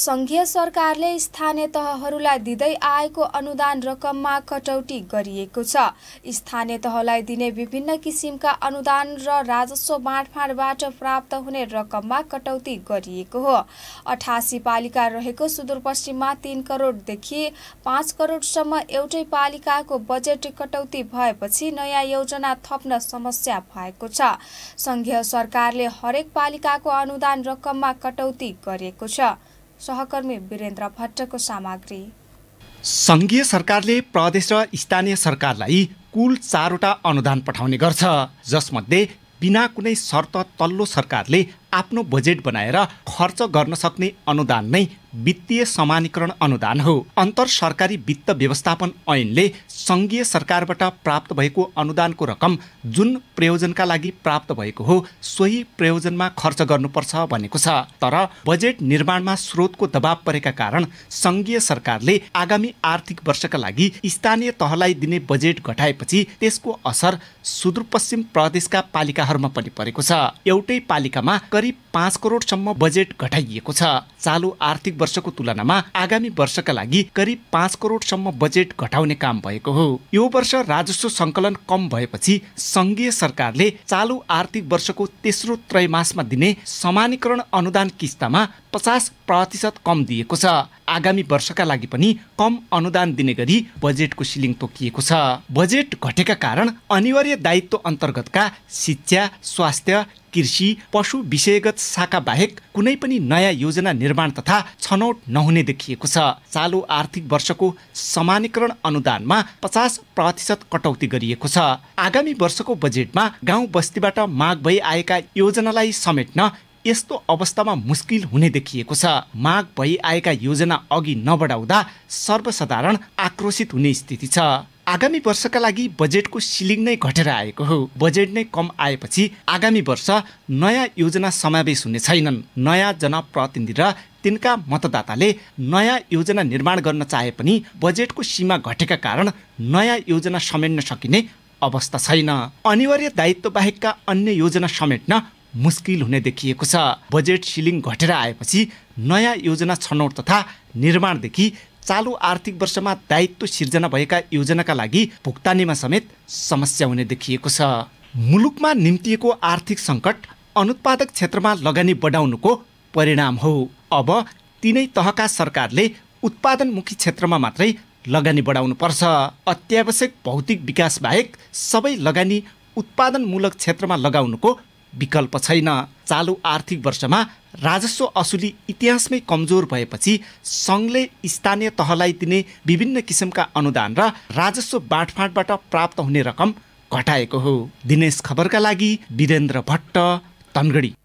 सङ्घीय सरकारले स्थानीय तहहरूलाई दिँदै आएको अनुदान रकममा कटौती गरिएको छ स्थानीय तहलाई दिने विभिन्न किसिमका अनुदान र राजस्व बाँडफाँडबाट प्राप्त हुने रकममा कटौती गरिएको हो अठासी पालिका रहेको सुदूरपश्चिममा तिन करोडदेखि पाँच करोडसम्म एउटै पालिकाको बजेट कटौती भएपछि नयाँ योजना थप्न समस्या भएको छ सङ्घीय सरकारले हरेक पालिकाको अनुदान रकममा कटौती गरेको छ सहकर्मी वीरेन्द्र भट्टको सामग्री सङ्घीय सरकारले प्रदेश र स्थानीय सरकारलाई कुल चारवटा अनुदान पठाउने गर्छ जसमध्ये बिना कुनै शर्त तल्लो सरकारले आफ्नो बजेट बनाएर खर्च गर्न सक्ने अनुदान नै वित्तीय समानीकरण अनुदान हो अन्तर सरकारी वित्त व्यवस्थापन ऐनले सङ्घीय सरकारबाट प्राप्त भएको अनुदानको रकम जुन प्रयोजनका लागि प्राप्त भएको हो सोही प्रयोजनमा खर्च गर्नुपर्छ भनेको छ तर बजेट निर्माणमा स्रोतको दबाव परेका कारण सङ्घीय सरकारले आगामी आर्थिक वर्षका लागि स्थानीय तहलाई दिने बजेट घटाएपछि त्यसको असर सुदूरपश्चिम प्रदेशका पालिकाहरूमा पनि परेको छ एउटै पालिकामा करिब पाँच करोडसम्म बजेट घटाइएको छ चालु आर्थिक वर्षको तुलनामा आगामी वर्षका लागि करिब पाँच करोडसम्म बजेट घटाउने काम भएको हो यो वर्ष राजस्व सङ्कलन कम भएपछि सङ्घीय सरकार सरकारले चालु आर्थिक वर्षको तेस्रो त्रैमासमा दिने समानीकरण अनुदान किस्तामा पचास प्रतिशत कम दिएको छ आगामी वर्षका लागि पनि कम अनुदान दिने गरी बजेटको सिलिङ तोकिएको छ बजेट घटेका कारण अनिवार्य दायित्व अन्तर्गतका शिक्षा स्वास्थ्य कृषि पशु विषयगत शाखा बाहेक कुनै पनि नयाँ योजना निर्माण तथा छनौट नहुने देखिएको छ चालु आर्थिक वर्षको समानीकरण अनुदानमा पचास प्रतिशत कटौती गरिएको छ आगामी वर्षको बजेटमा गाउँ बस्तीबाट माग भई आएका योजनालाई समेट्न यस्तो अवस्थामा मुस्किल हुने देखिएको छ माग भई आएका योजना अघि नबढाउँदा सर्वसाधारण आक्रोशित हुने स्थिति छ आगामी वर्षका लागि बजेटको सिलिङ नै घटेर आएको हो बजेट नै कम आएपछि आगामी वर्ष नयाँ योजना समावेश हुने छैनन् नयाँ जनप्रतिनिधि र तिनका मतदाताले नयाँ योजना निर्माण गर्न चाहे पनि बजेटको सीमा घटेका कारण नयाँ योजना समेट्न सकिने अवस्था छैन अनिवार्य दायित्व बाहेकका अन्य योजना समेट्न मुस्किल हुने देखिएको छ बजेट सिलिङ घटेर आएपछि नयाँ योजना छनौट तथा निर्माणदेखि चालु आर्थिक वर्षमा दायित्व सिर्जना भएका योजनाका लागि भुक्तानीमा समेत समस्या हुने देखिएको छ मुलुकमा निम्तिएको आर्थिक सङ्कट अनुत्पादक क्षेत्रमा लगानी बढाउनुको परिणाम हो अब तिनै तहका सरकारले उत्पादनमुखी क्षेत्रमा मात्रै लगानी बढाउनुपर्छ अत्यावश्यक भौतिक विकास बाहेक सबै लगानी उत्पादनमूलक क्षेत्रमा लगाउनुको विकल्प छैन चालु आर्थिक वर्षमा राजस्व असुली इतिहासमै कमजोर भएपछि सङ्घले स्थानीय तहलाई दिने विभिन्न किसिमका अनुदान र राजस्व बाँडफाँडबाट प्राप्त हुने रकम घटाएको हो दिनेश खबरका लागि वीरेन्द्र भट्ट तनगढी